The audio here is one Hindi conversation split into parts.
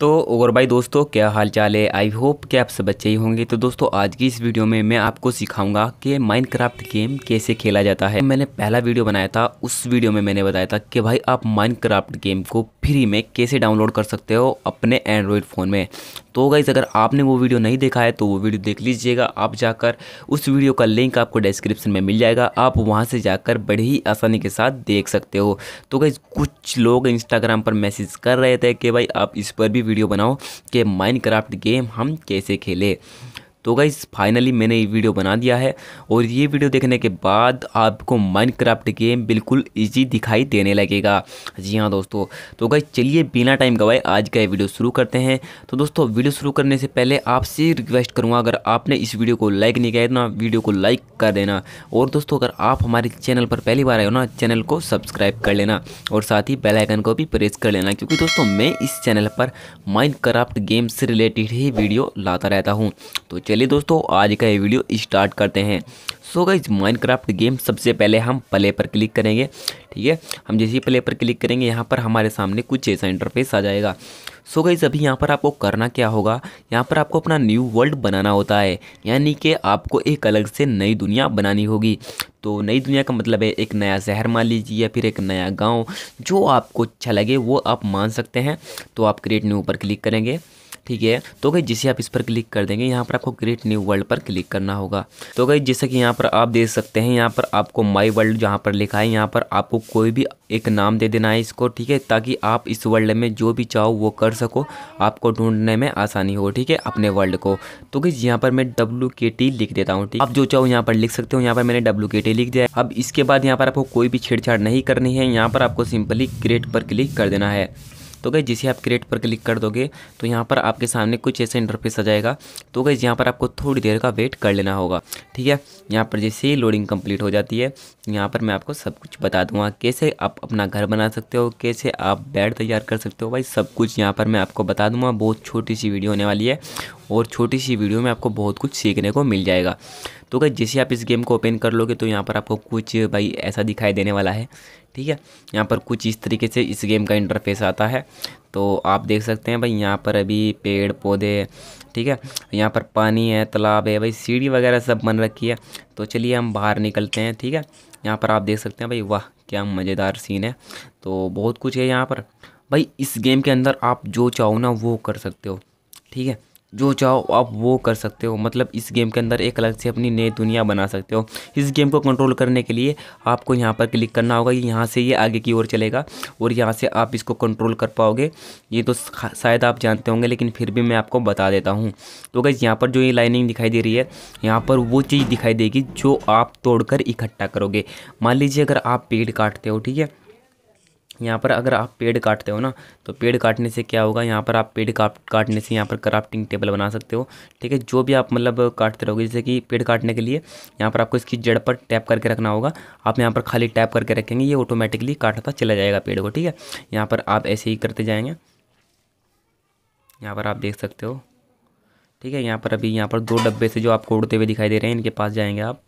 तो और भाई दोस्तों क्या हाल चाल है आई होप कि आप सब अच्छे ही होंगे तो दोस्तों आज की इस वीडियो में मैं आपको सिखाऊंगा कि माइनक्राफ्ट गेम कैसे खेला जाता है मैंने पहला वीडियो बनाया था उस वीडियो में मैंने बताया था कि भाई आप माइनक्राफ्ट गेम को फ्री में कैसे डाउनलोड कर सकते हो अपने एंड्रॉयड फ़ोन में तो गाइज़ अगर आपने वो वीडियो नहीं देखा है तो वो वीडियो देख लीजिएगा आप जाकर उस वीडियो का लिंक आपको डिस्क्रिप्शन में मिल जाएगा आप वहाँ से जाकर बड़ी ही आसानी के साथ देख सकते हो तो गाइज़ कुछ लोग इंस्टाग्राम पर मैसेज कर रहे थे कि भाई आप इस पर भी वीडियो बनाओ कि माइंड गेम हम कैसे खेलें तो गाइज़ फाइनली मैंने ये वीडियो बना दिया है और ये वीडियो देखने के बाद आपको माइनक्राफ्ट गेम बिल्कुल ईजी दिखाई देने लगेगा जी हाँ दोस्तों तो गाइज चलिए बिना टाइम गवाए आज का ये वीडियो शुरू करते हैं तो दोस्तों वीडियो शुरू करने से पहले आपसे रिक्वेस्ट करूँगा अगर आपने इस वीडियो को लाइक नहीं किया ना वीडियो को लाइक कर देना और दोस्तों अगर आप हमारे चैनल पर पहली बार आए हो ना चैनल को सब्सक्राइब कर लेना और साथ ही बेल आइकन को भी प्रेस कर लेना क्योंकि दोस्तों मैं इस चैनल पर माइनक्राफ्ट गेम से रिलेटेड ही वीडियो लाता रहता हूँ तो चलिए चलिए दोस्तों आज का ये वीडियो स्टार्ट करते हैं सो गई माइनक्राफ्ट गेम सबसे पहले हम प्ले पर क्लिक करेंगे ठीक है हम जैसे ही प्ले पर क्लिक करेंगे यहाँ पर हमारे सामने कुछ ऐसा इंटरफेस आ जाएगा सो गई अभी यहाँ पर आपको करना क्या होगा यहाँ पर आपको अपना न्यू वर्ल्ड बनाना होता है यानी कि आपको एक अलग से नई दुनिया बनानी होगी तो नई दुनिया का मतलब है एक नया शहर मान लीजिए या फिर एक नया गाँव जो आपको अच्छा लगे वो आप मान सकते हैं तो आप क्रिएट न्यू पर क्लिक करेंगे ठीक है तो गई जिसे आप इस पर क्लिक कर देंगे यहाँ पर आपको क्रिएट न्यू वर्ल्ड पर क्लिक करना होगा तो गई जैसे कि यहाँ पर आप देख सकते हैं यहाँ पर आपको माई वर्ल्ड जहाँ पर लिखा है यहाँ पर आपको कोई भी एक नाम दे देना है इसको ठीक है ताकि आप इस वर्ल्ड में जो भी चाहो वो कर सको आपको ढूंढने में आसानी हो ठीक है अपने वर्ल्ड को तो गई यहाँ पर मैं डब्ल्यू लिख देता हूँ ठीक आप जो चाहो यहाँ पर लिख सकते हो यहाँ पर मैंने डब्ल्यू लिख दिया अब इसके बाद यहाँ पर आपको कोई भी छेड़छाड़ नहीं करनी है यहाँ पर आपको सिंपली क्रिएट पर क्लिक कर देना है तो गई जिसे आप क्रिएट पर क्लिक कर दोगे तो यहाँ पर आपके सामने कुछ ऐसा इंटरफेस आ जाएगा तो गई यहाँ पर आपको थोड़ी देर का वेट कर लेना होगा ठीक है यहाँ पर जैसे ही लोडिंग कंप्लीट हो जाती है यहाँ पर मैं आपको सब कुछ बता दूंगा कैसे आप अपना घर बना सकते हो कैसे आप बेड तैयार कर सकते हो भाई सब कुछ यहाँ पर मैं आपको बता दूंगा बहुत छोटी सी वीडियो होने वाली है और छोटी सी वीडियो में आपको बहुत कुछ सीखने को मिल जाएगा तो अगर जैसे आप इस गेम को ओपन कर लोगे तो यहाँ पर आपको कुछ भाई ऐसा दिखाई देने वाला है ठीक है यहाँ पर कुछ इस तरीके से इस गेम का इंटरफेस आता है तो आप देख सकते हैं भाई यहाँ पर अभी पेड़ पौधे ठीक है यहाँ पर पानी है तालाब है भाई सीढ़ी वगैरह सब बन रखी है तो चलिए हम बाहर निकलते हैं ठीक है यहाँ पर आप देख सकते हैं भाई वाह क्या मज़ेदार सीन है तो बहुत कुछ है यहाँ पर भाई इस गेम के अंदर आप जो चाहो ना वो कर सकते हो ठीक है जो चाहो आप वो कर सकते हो मतलब इस गेम के अंदर एक अलग से अपनी नई दुनिया बना सकते हो इस गेम को कंट्रोल करने के लिए आपको यहाँ पर क्लिक करना होगा यहाँ से ये आगे की ओर चलेगा और यहाँ से आप इसको कंट्रोल कर पाओगे ये तो शायद आप जानते होंगे लेकिन फिर भी मैं आपको बता देता हूँ तो गई यहाँ पर जो ये लाइनिंग दिखाई दे रही है यहाँ पर वो चीज़ दिखाई देगी जो आप तोड़कर इकट्ठा करोगे मान लीजिए अगर आप पेड़ काटते हो ठीक है यहाँ पर अगर आप पेड़ काटते हो ना तो पेड़ काटने से क्या होगा यहाँ पर आप पेड़ काट काटने से यहाँ पर क्राफ्टिंग टेबल बना सकते हो ठीक है जो भी आप मतलब काटते रहोगे जैसे कि पेड़ काटने के लिए यहाँ पर आपको इसकी जड़ पर टैप करके रखना होगा आप यहाँ पर खाली टैप करके रखेंगे ये ऑटोमेटिकली काटता चला जाएगा पेड़ को ठीक है यहाँ पर आप ऐसे ही करते जाएँगे यहाँ पर आप देख सकते हो ठीक है यहाँ पर अभी यहाँ पर दो डब्बे से जो आपको उड़ते हुए दिखाई दे रहे हैं इनके पास जाएंगे आप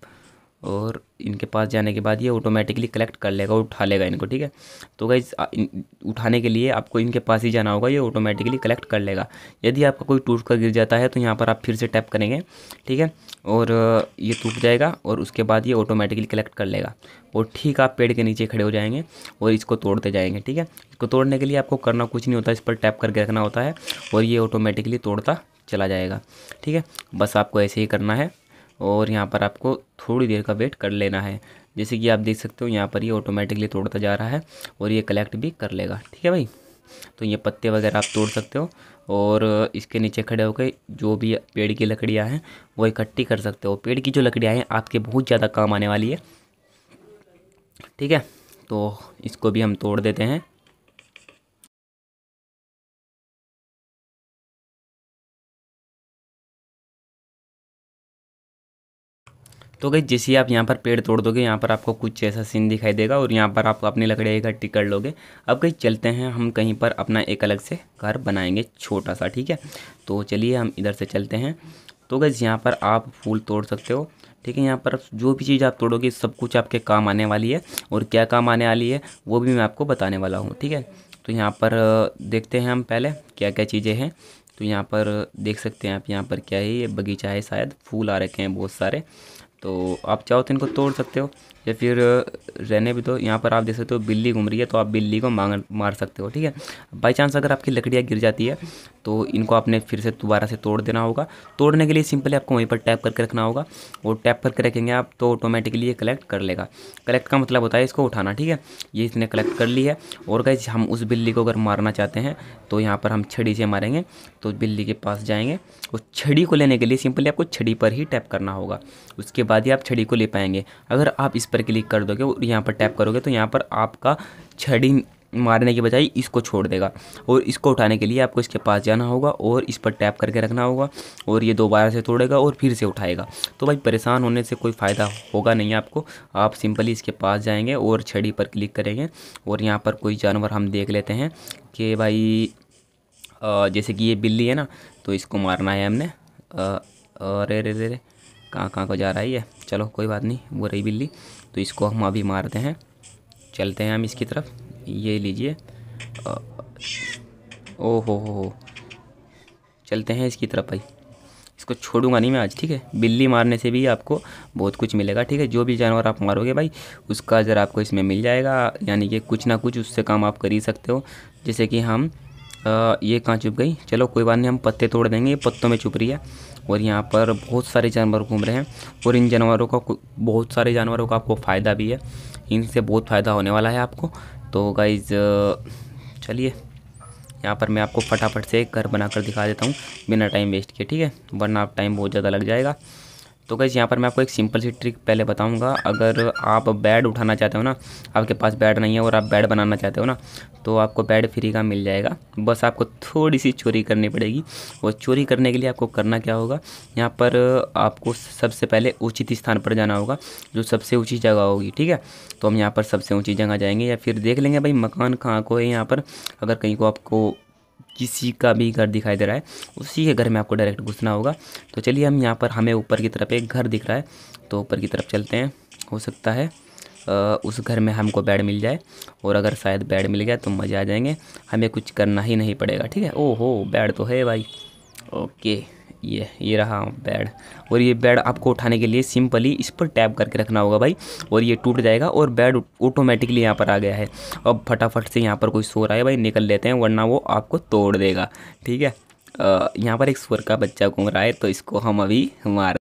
और इनके पास जाने के बाद ये ऑटोमेटिकली कलेक्ट कर लेगा और उठा लेगा इनको ठीक है तो गई उठाने के लिए आपको इनके पास ही जाना होगा ये ऑटोमेटिकली कलेक्ट कर लेगा यदि आपका कोई टूट कर गिर जाता है तो यहाँ पर आप फिर से टैप करेंगे ठीक है और ये टूट जाएगा और उसके बाद ये ऑटोमेटिकली कलेक्ट कर लेगा और ठीक आप पेड़ के नीचे खड़े हो जाएंगे और इसको तोड़ते जाएंगे ठीक है इसको तोड़ने के लिए आपको करना कुछ नहीं होता इस पर टैप करके रखना होता है और ये ऑटोमेटिकली तोड़ता चला जाएगा ठीक है बस आपको ऐसे ही करना है और यहाँ पर आपको थोड़ी देर का वेट कर लेना है जैसे कि आप देख सकते हो यहाँ पर ये ऑटोमेटिकली तोड़ता जा रहा है और ये कलेक्ट भी कर लेगा ठीक है भाई तो ये पत्ते वगैरह आप तोड़ सकते हो और इसके नीचे खड़े होकर जो भी पेड़ की लकड़ियाँ हैं वो इकट्ठी कर सकते हो पेड़ की जो लकड़ियाँ हैं आपके बहुत ज़्यादा काम आने वाली है ठीक है तो इसको भी हम तोड़ देते हैं तो गई जैसे आप यहाँ पर पेड़ तोड़ दोगे यहाँ पर आपको कुछ ऐसा सीन दिखाई देगा और यहाँ पर आप अपनी लकड़ियाँ इकट्ठी कर लोगे अब कहीं चलते हैं हम कहीं पर अपना एक अलग से घर बनाएंगे छोटा सा ठीक है तो चलिए हम इधर से चलते हैं तो गई यहाँ पर आप फूल तोड़ सकते हो ठीक है यहाँ पर जो भी चीज़ आप तोड़ोगे सब कुछ आपके काम आने वाली है और क्या काम आने वाली है वो भी मैं आपको बताने वाला हूँ ठीक है तो यहाँ पर देखते हैं हम पहले क्या क्या चीज़ें हैं तो यहाँ पर देख सकते हैं आप यहाँ पर क्या है ये बगीचा है शायद फूल आ रखे हैं बहुत सारे तो आप चाहो तो इनको तोड़ सकते हो या फिर रहने भी तो यहाँ पर आप देख सकते हो बिल्ली घूम रही है तो आप बिल्ली को मांग मार सकते हो ठीक है बाई चांस अगर आपकी लकड़ियाँ गिर जाती है तो इनको आपने फिर से दोबारा से तोड़ देना होगा तोड़ने के लिए सिंपली आपको वहीं पर टैप करके रखना होगा और टैप करके रखेंगे आप तो ऑटोमेटिकली ये कलेक्ट कर लेगा कलेक्ट का मतलब होता है इसको उठाना ठीक है ये इसने कलेक्ट कर ली है और कहीं हम उस बिल्ली को अगर मारना चाहते हैं तो यहाँ पर हम छड़ी से मारेंगे तो बिल्ली के पास जाएंगे उस छड़ी को लेने के लिए सिंपली आपको छड़ी पर ही टैप करना होगा उसके बाद ही आप छड़ी को ले पाएंगे अगर आप इस पर पर क्लिक कर दोगे और यहाँ पर टैप करोगे तो यहाँ पर आपका छड़ी मारने के बजाय इसको छोड़ देगा और इसको उठाने के लिए आपको इसके पास जाना होगा और इस पर टैप करके रखना होगा और ये दोबारा से तोड़ेगा और फिर से उठाएगा तो भाई परेशान होने से कोई फ़ायदा होगा नहीं आपको आप सिंपली इसके पास जाएंगे और छड़ी पर क्लिक करेंगे और यहाँ पर कोई जानवर हम देख लेते हैं कि भाई जैसे कि ये बिल्ली है ना तो इसको मारना है हमने अरे रे रे, रे कहाँ कहाँ को जा रहा है ये चलो कोई बात नहीं वो रही बिल्ली तो इसको हम अभी मारते हैं चलते हैं हम इसकी तरफ ये लीजिए ओ हो हो चलते हैं इसकी तरफ भाई इसको छोड़ूंगा नहीं मैं आज ठीक है बिल्ली मारने से भी आपको बहुत कुछ मिलेगा ठीक है जो भी जानवर आप मारोगे भाई उसका अगर आपको इसमें मिल जाएगा यानी कि कुछ ना कुछ उससे काम आप कर ही सकते हो जैसे कि हम आ, ये कहाँ चुप गई चलो कोई बात नहीं हम पत्ते तोड़ देंगे ये पत्तों में चुप रही है और यहाँ पर बहुत सारे जानवर घूम रहे हैं और इन जानवरों का बहुत सारे जानवरों का आपको फ़ायदा भी है इनसे बहुत फ़ायदा होने वाला है आपको तो गाइज़ चलिए यहाँ पर मैं आपको फटाफट से एक घर बनाकर दिखा देता हूँ बिना टाइम वेस्ट किए ठीक है वरना आप टाइम बहुत ज़्यादा लग जाएगा तो गैस यहाँ पर मैं आपको एक सिंपल सी ट्रिक पहले बताऊँगा अगर आप बेड उठाना चाहते हो ना आपके पास बेड नहीं है और आप बेड बनाना चाहते हो ना तो आपको बेड फ्री का मिल जाएगा बस आपको थोड़ी सी चोरी करनी पड़ेगी और चोरी करने के लिए आपको करना क्या होगा यहाँ पर आपको सबसे पहले उचित स्थान पर जाना होगा जो सबसे ऊँची जगह होगी ठीक है तो हम यहाँ पर सबसे ऊँची जगह जाएंगे या फिर देख लेंगे भाई मकान कहाँ को है यहाँ पर अगर कहीं को आपको किसी का भी घर दिखाई दे रहा है उसी के घर में आपको डायरेक्ट घुसना होगा तो चलिए हम यहाँ पर हमें ऊपर की तरफ एक घर दिख रहा है तो ऊपर की तरफ चलते हैं हो सकता है उस घर में हमको बेड मिल जाए और अगर शायद बेड मिल गया तो मज़े आ जाएंगे हमें कुछ करना ही नहीं पड़ेगा ठीक है ओहो बेड तो है भाई ओके ये ये रहा बेड और ये बेड आपको उठाने के लिए सिंपली इस पर टैप करके रखना होगा भाई और ये टूट जाएगा और बेड ऑटोमेटिकली यहाँ पर आ गया है अब फटाफट से यहाँ पर कोई सो रहा है भाई निकल लेते हैं वरना वो आपको तोड़ देगा ठीक है यहाँ पर एक स्वर का बच्चा घूम रहा है तो इसको हम अभी मार